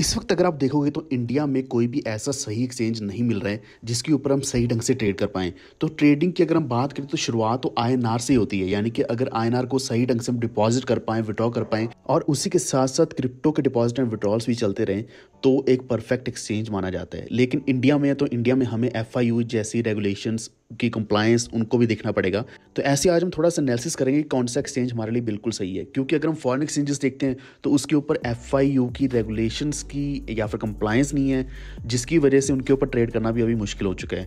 इस वक्त अगर आप देखोगे तो इंडिया में कोई भी ऐसा सही एक्सचेंज नहीं मिल रहा है जिसके ऊपर हम सही ढंग से ट्रेड कर पाएँ तो ट्रेडिंग की अगर हम बात करें तो शुरुआत तो आई एन आर से ही होती है यानी कि अगर आई एन आर को सही ढंग से हम डिपॉजिट कर पाएँ विड्रॉ कर पाएँ और उसी के साथ साथ क्रिप्टो के डिपॉजिट एंड विड्रॉल्स भी चलते रहें तो एक परफेक्ट एक्सचेंज माना जाता है लेकिन इंडिया में तो इंडिया में हमें एफ जैसी रेगुलेशंस की कंप्लायंस उनको भी देखना पड़ेगा तो ऐसे आज हम थोड़ा सा एनालिसिस करेंगे कौन सा एक्सचेंज हमारे लिए बिल्कुल सही है क्योंकि अगर हम फॉरेन एक्सचेंजेस देखते हैं तो उसके ऊपर एफ की रेगुलेशन की या फिर कंप्लायंस नहीं है जिसकी वजह से उनके ऊपर ट्रेड करना भी अभी मुश्किल हो चुका है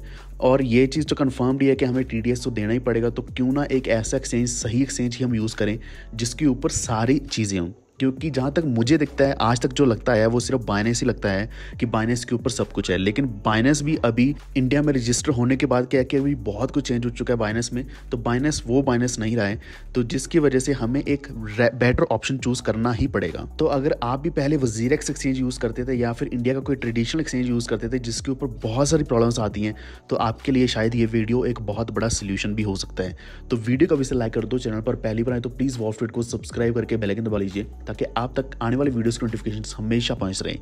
और ये चीज़ तो कन्फर्म्ड ही है कि हमें टी तो देना ही पड़ेगा तो क्यों ना एक ऐसा एक्सचेंज सही एक्सचेंज ही हम यूज़ करें जिसके ऊपर सारी चीज़ें हों क्योंकि जहाँ तक मुझे दिखता है आज तक जो लगता है वो सिर्फ बाइनेंस ही लगता है कि बाइनेंस के ऊपर सब कुछ है लेकिन बाइनेंस भी अभी इंडिया में रजिस्टर होने के बाद क्या है कि अभी बहुत कुछ चेंज हो चुका है बाइनेंस में तो बाइनेंस वो बाइनेंस नहीं रहा है तो जिसकी वजह से हमें एक बेटर ऑप्शन चूज करना ही पड़ेगा तो अगर आप भी पहले वजीरेक्स एक्सचेंज यूज़ करते थे या फिर इंडिया का कोई ट्रेडिशनल एक्सचेंज यूज़ करते थे जिसके ऊपर बहुत सारी प्रॉब्लम्स आती हैं तो आपके लिए शायद ये वीडियो एक बहुत बड़ा सोल्यूशन भी हो सकता है तो वीडियो को से लाइक कर दो चैनल पर पहली बार आए तो प्लीज़ वॉफ को सब्सक्राइब करके बेलाइकन दबा लीजिए ताकि आप तक आने वाले वीडियोस की नोटिफिकेशन हमेशा पहुंच रहे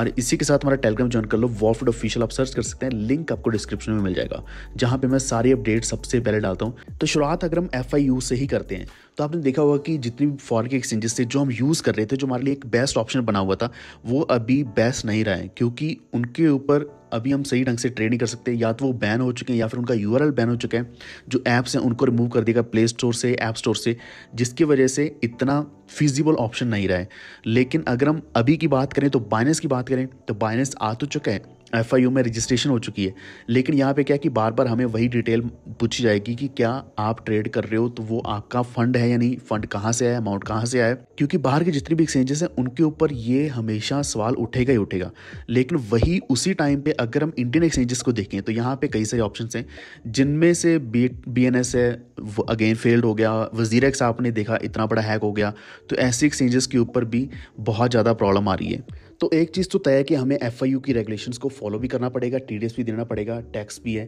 और इसी के साथ हमारा टेलीग्राम ज्वाइन कर लो वॉफूड ऑफिशियल आप सर्च कर सकते हैं लिंक आपको डिस्क्रिप्शन में मिल जाएगा जहाँ पर मैं सारी अपडेट सबसे पहले डालता हूँ तो शुरुआत अगर हम एफ से ही करते हैं तो आपने देखा होगा कि जितनी भी फॉरन के एक्सचेंजेस थे जो हम यूज़ कर रहे थे जो हमारे लिए एक बेस्ट ऑप्शन बना हुआ था वो अभी बेस्ट नहीं रहा है क्योंकि उनके ऊपर अभी हम सही ढंग से ट्रेड नहीं कर सकते या तो वो बैन हो चुके हैं या फिर उनका यू बैन हो चुका है जो ऐप्स हैं उनको रिमूव कर देगा प्ले स्टोर से ऐप स्टोर से जिसकी वजह से इतना फिजिबल ऑप्शन नहीं रहा है लेकिन अगर हम अभी की बात करें तो बाइनेंस की बात करें तो बाइनेंस आ तो चुका है एफ आई यू में रजिस्ट्रेशन हो चुकी है लेकिन यहाँ पे क्या है कि बार बार हमें वही डिटेल पूछी जाएगी कि क्या आप ट्रेड कर रहे हो तो वो आपका फंड है या नहीं फंड कहाँ से आया अमाउंट कहाँ से आया क्योंकि बाहर के जितने भी एक्सचेंजेस हैं उनके ऊपर ये हमेशा सवाल उठेगा ही उठेगा लेकिन वही उसी टाइम पर अगर हम इंडियन एक्सचेंजेस को देखें तो यहाँ पर कई सारे ऑप्शन हैं जिनमें से बी बी एन एस है अगेन फेल्ड हो गया वज़ीर एक्स आपने देखा इतना बड़ा हैक हो गया तो ऐसे एक्सचेंजेस के ऊपर भी बहुत ज़्यादा प्रॉब्लम आ रही है तो एक चीज़ तो तय है कि हमें एफ की रेगुलेशंस को फॉलो भी करना पड़ेगा टी भी देना पड़ेगा टैक्स भी है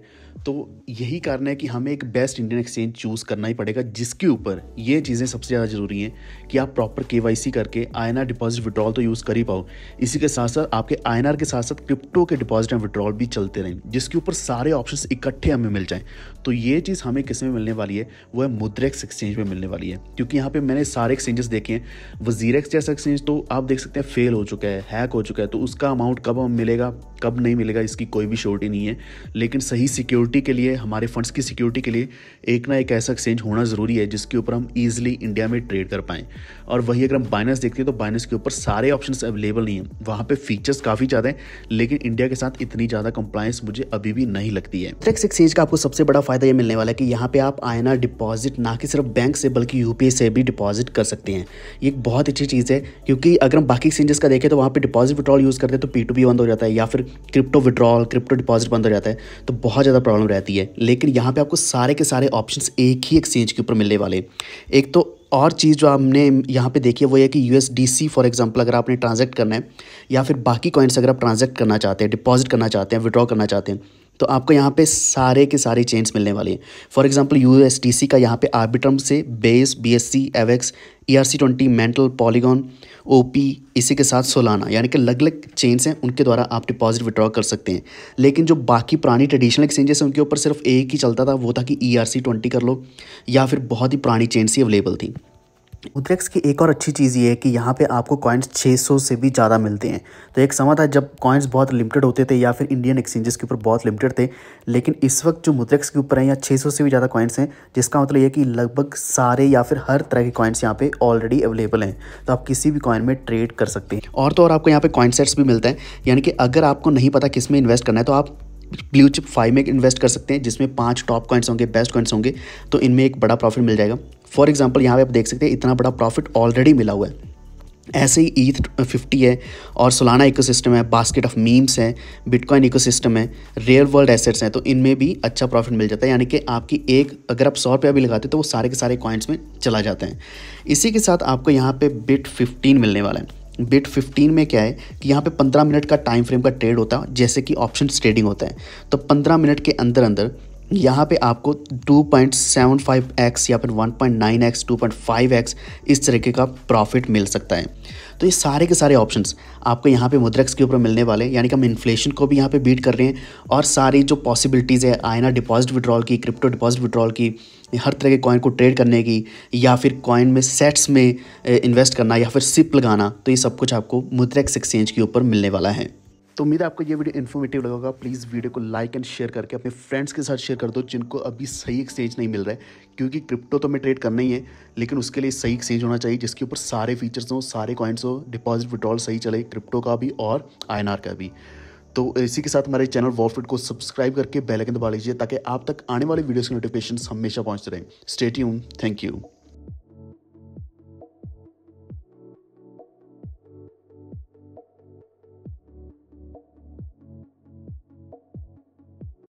तो यही कारण है कि हमें एक बेस्ट इंडियन एक्सचेंज चूज़ करना ही पड़ेगा जिसके ऊपर ये चीज़ें सबसे ज़्यादा ज़रूरी हैं कि आप प्रॉपर के करके आई डिपॉजिट विड्रॉल तो यूज़ कर ही पाओ इसी के साथ साथ आपके आई के साथ साथ क्रिप्टो के डिपॉजिट एंड विड्रॉल भी चलते रहें जिसके ऊपर सारे ऑप्शन इकट्ठे हमें मिल जाएँ तो ये चीज़ हमें किस में मिलने वाली है वो है मुद्रेक्स एक्सचेंज में मिलने वाली है क्योंकि यहाँ पर मैंने सारे एक्सचेंजेस देखे हैं वजीरेक्स जैसा एक्सचेंज तो आप देख सकते हैं फेल हो चुका है हैक हो चुका है तो उसका अमाउंट कब मिलेगा कब नहीं मिलेगा इसकी कोई भी श्योरिटी नहीं है लेकिन सही सिक्योरिटी के लिए हमारे फंड्स की सिक्योरिटी के लिए एक ना एक ऐसा एक्सचेंज होना ज़रूरी है जिसके ऊपर हम ईजिली इंडिया में ट्रेड कर पाएँ और वही अगर हम बाइनस देखते हैं तो बाइनस के ऊपर सारे ऑप्शन अवेलेबल नहीं है वहाँ पर फीचर्स काफ़ी ज़्यादा हैं लेकिन इंडिया के साथ इतनी ज़्यादा कंप्लायंस मुझे अभी भी नहीं लगती है ट्रेक्स एक्सचेंज का आपको सबसे बड़ा फायदा ये मिलने वाला है कि यहाँ पे आप आई डिपॉजिट ना कि सिर्फ बैंक से बल्कि यूपीआई से भी डिपॉजिट कर सकते हैं ये बहुत अच्छी चीज़ है क्योंकि अगर हम बाकी एक्सचेंजेस का देखें तो वहाँ पे डिपॉजिट विड्रॉल यूज़ करते हैं तो पी टू पी बंद हो जाता है या फिर क्रिप्टो विड्रॉल क्रिप्टो डिपॉजिट बंद हो जाता है तो बहुत ज़्यादा प्रॉब्लम रहती है लेकिन यहाँ पे आपको सारे के सारे ऑप्शंस एक ही एक्सचेंज के ऊपर मिलने वाले एक तो और चीज़ जो हमने यहाँ पे देखी है वो ये कि यू फॉर एग्जांपल अगर आपने ट्रांजेक्ट करना है या फिर बाकी कॉइन्स अगर आप ट्रांजेक्ट करना चाहते हैं डिपॉजिट करना चाहते हैं विड्रॉ करना चाहते हैं तो आपको यहाँ पे सारे के सारे चेंज मिलने वाले हैं फॉर एग्जांपल यूएसडीसी का यहाँ पे आर्बिट्रम से Base BSC Avax ERC twenty Mantle Polygon OP इसी के साथ सोलाना यानी कि अलग अलग चेंज हैं उनके द्वारा आप डिपॉजिट विड्रॉ कर सकते हैं लेकिन जो बाकी पुरानी ट्रेडिशनल एक्सचेंजेस हैं उनके ऊपर सिर्फ एक ही चलता था वो था कि ई आर सी ट्वेंटी कर लो या फिर बहुत ही पुरानी चेंज ही अवेलेबल थी उत्रेक्स की एक और अच्छी चीज़ ये है कि यहाँ पे आपको कॉइन्स 600 से भी ज़्यादा मिलते हैं तो एक समय था जब कॉइन्स बहुत लिमिटेड होते थे या फिर इंडियन एक्सचेंजेस के ऊपर बहुत लिमिटेड थे लेकिन इस वक्त जो मुद्रेक्स के ऊपर हैं या 600 से भी ज़्यादा कॉइन्स हैं जिसका मतलब ये कि लगभग सारे या फिर हर तरह के कॉइन्स यहाँ पर ऑलरेडी अवेलेबल हैं तो आप किसी भी कॉइन में ट्रेड कर सकते हैं और तो और आपको यहाँ पर कॉइन सेट्स भी मिलते हैं यानी कि अगर आपको नहीं पता किस में इन्वेस्ट करना है तो आप ब्लू चिप फाइव में इन्वेस्ट कर सकते हैं जिसमें पांच टॉप कॉइंस होंगे बेस्ट कॉइन्स होंगे तो इनमें एक बड़ा प्रॉफिट मिल जाएगा फॉर एग्जाम्पल यहाँ पे आप देख सकते हैं इतना बड़ा प्रॉफिट ऑलरेडी मिला हुआ है ऐसे ही ईथ फिफ्टी है और सोलाना सिस्टम है बास्केट ऑफ मीम्स है बिटकॉइन सिस्टम है रियल वर्ल्ड एसेट्स हैं तो इनमें भी अच्छा प्रॉफिट मिल जाता है यानी कि आपकी एक अगर आप सौ रुपया भी लगाते हैं तो वो सारे के सारे कॉइन्स में चला जाते हैं इसी के साथ आपको यहाँ पे बिट फिफ्टीन मिलने वाला है बिट 15 में क्या है कि यहाँ पे 15 मिनट का टाइम फ्रेम का ट्रेड होता है जैसे कि ऑप्शन ट्रेडिंग होता है तो 15 मिनट के अंदर अंदर यहाँ पे आपको 2.75x या फिर 1.9x 2.5x इस तरीके का प्रॉफिट मिल सकता है तो ये सारे के सारे ऑप्शंस आपको यहाँ पे मुद्रक्स के ऊपर मिलने वाले यानी कि हम इन्फ्लेशन को भी यहाँ पे बीट कर रहे हैं और सारी जो पॉसिबिलिटीज़ है आयना डिपॉजिट विड्रॉल की क्रिप्टो डिपॉजिट विड्रॉल की हर तरह के कॉइन को ट्रेड करने की या फिर कॉइन में सेट्स में इन्वेस्ट करना या फिर सिप लगाना तो ये सब कुछ आपको मुद्रक्स एक्सचेंज के ऊपर मिलने वाला है तो उम्मीद है आपको ये वीडियो इन्फॉर्मेटिव लगा प्लीज़ वीडियो को लाइक एंड शेयर करके अपने फ्रेंड्स के साथ शेयर कर दो जिनको अभी सही एक्सचेंज नहीं मिल रहा है क्योंकि क्रिप्टो तो हमें ट्रेड करना ही है लेकिन उसके लिए सही एक्सचेंज होना चाहिए जिसके ऊपर सारे फीचर्स हों सारे कॉइन्स हों डिपॉजिट विड्रॉल सही चले क्रिप्टो का भी और आई का भी तो इसी के साथ हमारे चैनल वॉफिट को सब्सक्राइब करके बेलकन दबा लीजिए ताकि आप तक आने वाले वीडियोज़ की नोटिफिकेशन हमेशा पहुँचते रहें स्टेट यून थैंक यू